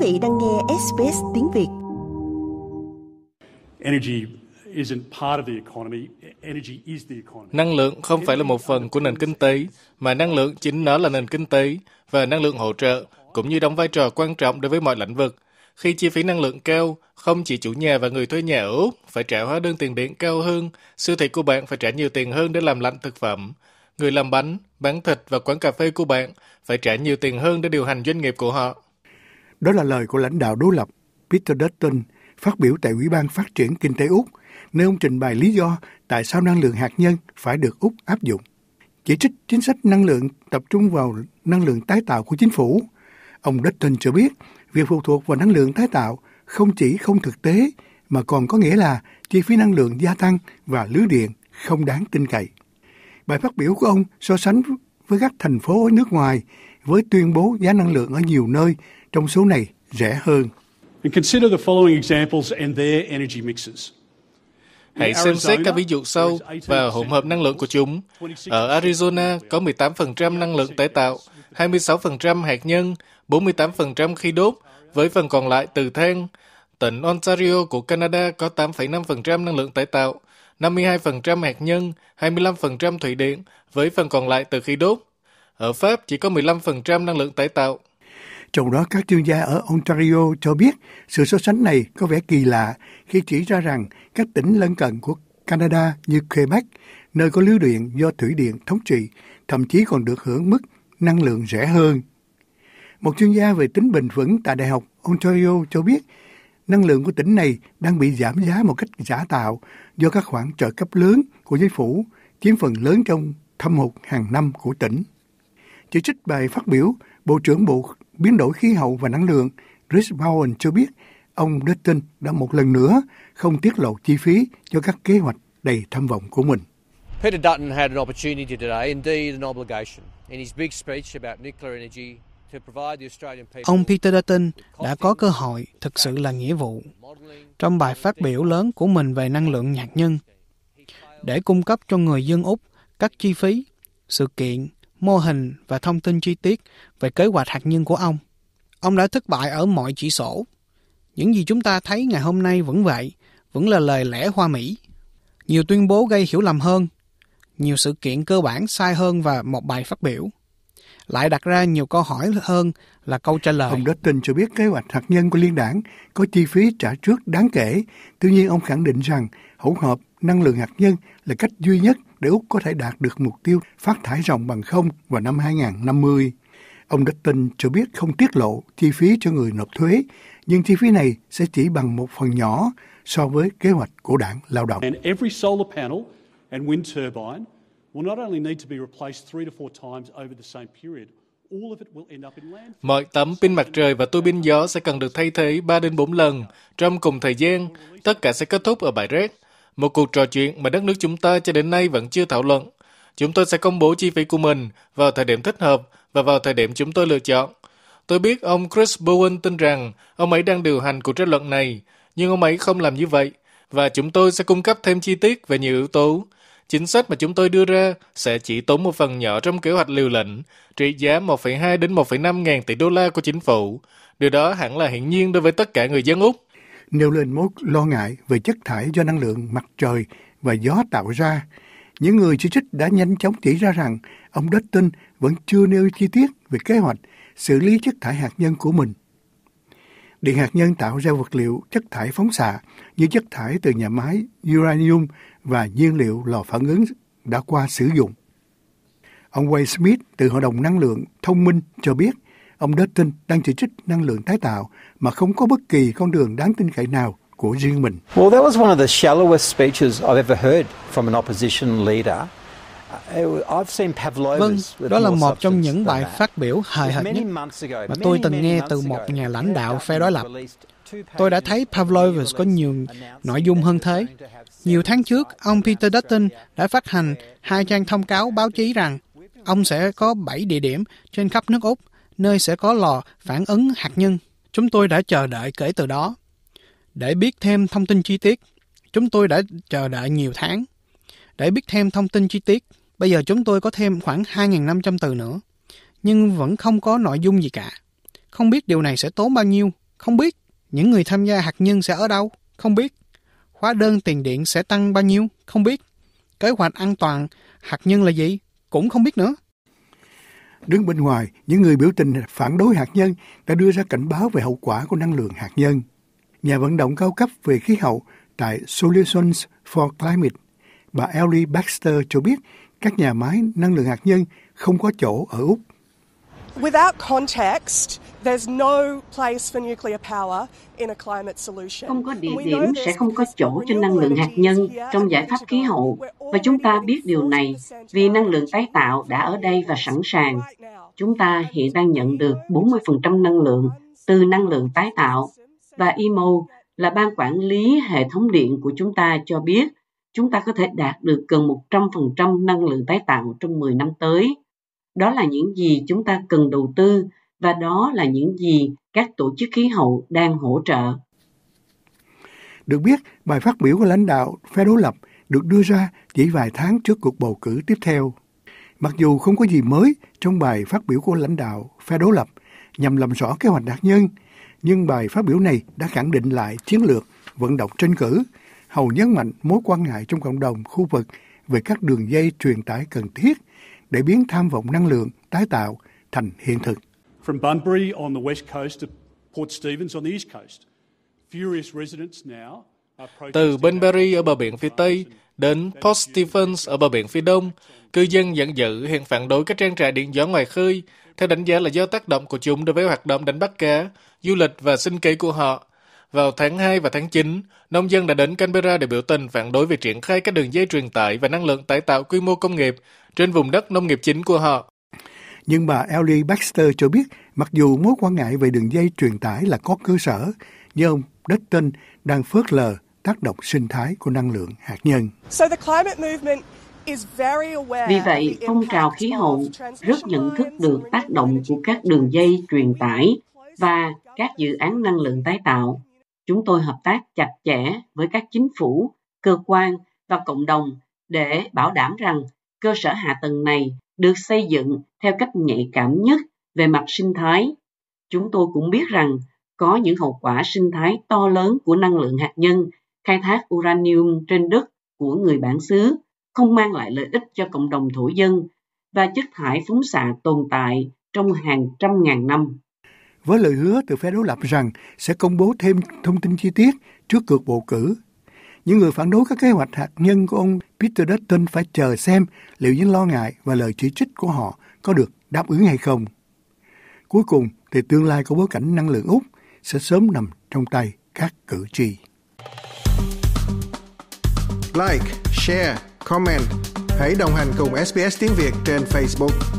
Quý vị đang nghe SBS tiếng Việt. Năng lượng không phải là một phần của nền kinh tế, mà năng lượng chính nó là nền kinh tế và năng lượng hỗ trợ cũng như đóng vai trò quan trọng đối với mọi lĩnh vực. Khi chi phí năng lượng cao, không chỉ chủ nhà và người thuê nhà ở Úc phải trả hóa đơn tiền điện cao hơn, siêu thị của bạn phải trả nhiều tiền hơn để làm lạnh thực phẩm. Người làm bánh, bán thịt và quán cà phê của bạn phải trả nhiều tiền hơn để điều hành doanh nghiệp của họ. Đó là lời của lãnh đạo đối lập Peter Dutton phát biểu tại Ủy ban Phát triển Kinh tế Úc, nơi ông trình bày lý do tại sao năng lượng hạt nhân phải được Úc áp dụng. Chỉ trích chính sách năng lượng tập trung vào năng lượng tái tạo của chính phủ. Ông Dutton cho biết, việc phụ thuộc vào năng lượng tái tạo không chỉ không thực tế mà còn có nghĩa là chi phí năng lượng gia tăng và lưới điện không đáng tin cậy. Bài phát biểu của ông so sánh với các thành phố ở nước ngoài với tuyên bố giá năng lượng ở nhiều nơi trong số này rẻ hơn. Hãy xem xét các ví dụ sau và hỗn hợp năng lượng của chúng. Ở Arizona có 18% năng lượng tái tạo, 26% hạt nhân, 48% khí đốt, với phần còn lại từ than. Tỉnh Ontario của Canada có 8,5% năng lượng tái tạo, 52% hạt nhân, 25% thủy điện, với phần còn lại từ khí đốt. Ở Pháp chỉ có 15% năng lượng tái tạo, trong đó các chuyên gia ở Ontario cho biết sự so sánh này có vẻ kỳ lạ khi chỉ ra rằng các tỉnh lân cận của Canada như Quebec, nơi có lưới điện do thủy điện thống trị, thậm chí còn được hưởng mức năng lượng rẻ hơn. Một chuyên gia về tính bền vững tại Đại học Ontario cho biết năng lượng của tỉnh này đang bị giảm giá một cách giả tạo do các khoản trợ cấp lớn của chính phủ chiếm phần lớn trong thâm hụt hàng năm của tỉnh. Chỉ trích bài phát biểu, Bộ trưởng Bộ biến đổi khí hậu và năng lượng, Rich Bowen cho biết ông Dutton đã một lần nữa không tiết lộ chi phí cho các kế hoạch đầy tham vọng của mình. Peter Dutton had an opportunity today, indeed an obligation, in his big speech about nuclear energy Ông Peter Dutton đã có cơ hội thực sự là nghĩa vụ trong bài phát biểu lớn của mình về năng lượng hạt nhân để cung cấp cho người dân Úc các chi phí, sự kiện mô hình và thông tin chi tiết về kế hoạch hạt nhân của ông. Ông đã thất bại ở mọi chỉ sổ. Những gì chúng ta thấy ngày hôm nay vẫn vậy, vẫn là lời lẽ hoa mỹ. Nhiều tuyên bố gây hiểu lầm hơn, nhiều sự kiện cơ bản sai hơn và một bài phát biểu. Lại đặt ra nhiều câu hỏi hơn là câu trả lời. Ông Dutton cho biết kế hoạch hạt nhân của liên đảng có chi phí trả trước đáng kể. Tuy nhiên ông khẳng định rằng hỗn hợp năng lượng hạt nhân là cách duy nhất để Úc có thể đạt được mục tiêu phát thải ròng bằng không vào năm 2050. Ông Dutton cho biết không tiết lộ chi phí cho người nộp thuế, nhưng chi phí này sẽ chỉ bằng một phần nhỏ so với kế hoạch của đảng lao động. Mọi tấm pin mặt trời và tua bin gió sẽ cần được thay thế 3 đến 4 lần trong cùng thời gian. Tất cả sẽ kết thúc ở bãi rác một cuộc trò chuyện mà đất nước chúng ta cho đến nay vẫn chưa thảo luận. Chúng tôi sẽ công bố chi phí của mình vào thời điểm thích hợp và vào thời điểm chúng tôi lựa chọn. Tôi biết ông Chris Bowen tin rằng ông ấy đang điều hành cuộc tranh luận này, nhưng ông ấy không làm như vậy, và chúng tôi sẽ cung cấp thêm chi tiết về nhiều yếu tố. Chính sách mà chúng tôi đưa ra sẽ chỉ tốn một phần nhỏ trong kế hoạch liều lệnh trị giá 1,2 đến 1,5 ngàn tỷ đô la của chính phủ. Điều đó hẳn là hiển nhiên đối với tất cả người dân Úc nêu lên mối lo ngại về chất thải do năng lượng mặt trời và gió tạo ra. Những người chỉ trích đã nhanh chóng chỉ ra rằng ông Dutton vẫn chưa nêu chi tiết về kế hoạch xử lý chất thải hạt nhân của mình. Điện hạt nhân tạo ra vật liệu chất thải phóng xạ như chất thải từ nhà máy uranium và nhiên liệu lò phản ứng đã qua sử dụng. Ông Wayne Smith từ Hội đồng Năng lượng Thông minh cho biết ông Dutton đang chỉ trích năng lượng tái tạo mà không có bất kỳ con đường đáng tin cậy nào của riêng mình. Well, that was one of the shallowest speeches I've ever heard from an opposition leader. Uh, vâng, đó là một trong những bài phát biểu hài hợt nhất mà tôi từng nghe từ một nhà lãnh đạo phe đối lập. Tôi đã thấy Pavlovich có nhiều nội dung hơn thế. Nhiều tháng trước, ông Peter Dutton đã phát hành hai trang thông cáo báo chí rằng ông sẽ có 7 địa điểm trên khắp nước Úc nơi sẽ có lò phản ứng hạt nhân. Chúng tôi đã chờ đợi kể từ đó. Để biết thêm thông tin chi tiết, chúng tôi đã chờ đợi nhiều tháng. Để biết thêm thông tin chi tiết, bây giờ chúng tôi có thêm khoảng 2.500 từ nữa, nhưng vẫn không có nội dung gì cả. Không biết điều này sẽ tốn bao nhiêu, không biết những người tham gia hạt nhân sẽ ở đâu, không biết hóa đơn tiền điện sẽ tăng bao nhiêu, không biết kế hoạch an toàn hạt nhân là gì, cũng không biết nữa. Đứng bên ngoài, những người biểu tình phản đối hạt nhân đã đưa ra cảnh báo về hậu quả của năng lượng hạt nhân. Nhà vận động cao cấp về khí hậu tại Solutions for Climate, bà Ellie Baxter cho biết các nhà máy năng lượng hạt nhân không có chỗ ở Úc. Without context, không có địa điểm sẽ không có chỗ cho năng lượng hạt nhân trong giải pháp khí hậu và chúng ta biết điều này vì năng lượng tái tạo đã ở đây và sẵn sàng. Chúng ta hiện đang nhận được 40% năng lượng từ năng lượng tái tạo và IMO e là ban quản lý hệ thống điện của chúng ta cho biết chúng ta có thể đạt được gần 100% năng lượng tái tạo trong 10 năm tới. Đó là những gì chúng ta cần đầu tư và đó là những gì các tổ chức khí hậu đang hỗ trợ. Được biết, bài phát biểu của lãnh đạo phe đối lập được đưa ra chỉ vài tháng trước cuộc bầu cử tiếp theo. Mặc dù không có gì mới trong bài phát biểu của lãnh đạo phe đối lập nhằm làm rõ kế hoạch hạt nhân, nhưng bài phát biểu này đã khẳng định lại chiến lược vận động tranh cử, hầu nhấn mạnh mối quan ngại trong cộng đồng khu vực về các đường dây truyền tải cần thiết để biến tham vọng năng lượng tái tạo thành hiện thực. From Bunbury on the west coast to Port Stephens on the east coast. Furious residents now từ Bunbury ở bờ biển phía Tây đến Port Stephens ở bờ biển phía Đông, cư dân giận dữ hiện phản đối các trang trại điện gió ngoài khơi, theo đánh giá là do tác động của chúng đối với hoạt động đánh bắt cá, du lịch và sinh kế của họ. Vào tháng 2 và tháng 9, nông dân đã đến Canberra để biểu tình phản đối việc triển khai các đường dây truyền tải và năng lượng tái tạo quy mô công nghiệp trên vùng đất nông nghiệp chính của họ. Nhưng bà Ellie Baxter cho biết mặc dù mối quan ngại về đường dây truyền tải là có cơ sở, nhưng ông Dutton đang phớt lờ tác động sinh thái của năng lượng hạt nhân. Vì vậy, phong trào khí hậu rất nhận thức được tác động của các đường dây truyền tải và các dự án năng lượng tái tạo. Chúng tôi hợp tác chặt chẽ với các chính phủ, cơ quan và cộng đồng để bảo đảm rằng cơ sở hạ tầng này được xây dựng theo cách nhạy cảm nhất về mặt sinh thái. Chúng tôi cũng biết rằng có những hậu quả sinh thái to lớn của năng lượng hạt nhân, khai thác uranium trên đất của người bản xứ không mang lại lợi ích cho cộng đồng thổ dân và chất thải phóng xạ tồn tại trong hàng trăm ngàn năm. Với lời hứa từ phe đối lập rằng sẽ công bố thêm thông tin chi tiết trước cuộc bầu cử những người phản đối các kế hoạch hạt nhân của ông Peter Dutton phải chờ xem liệu những lo ngại và lời chỉ trích của họ có được đáp ứng hay không. Cuối cùng thì tương lai của bối cảnh năng lượng Úc sẽ sớm nằm trong tay các cử tri. Like, share, comment. Hãy đồng hành cùng SBS tiếng Việt trên Facebook.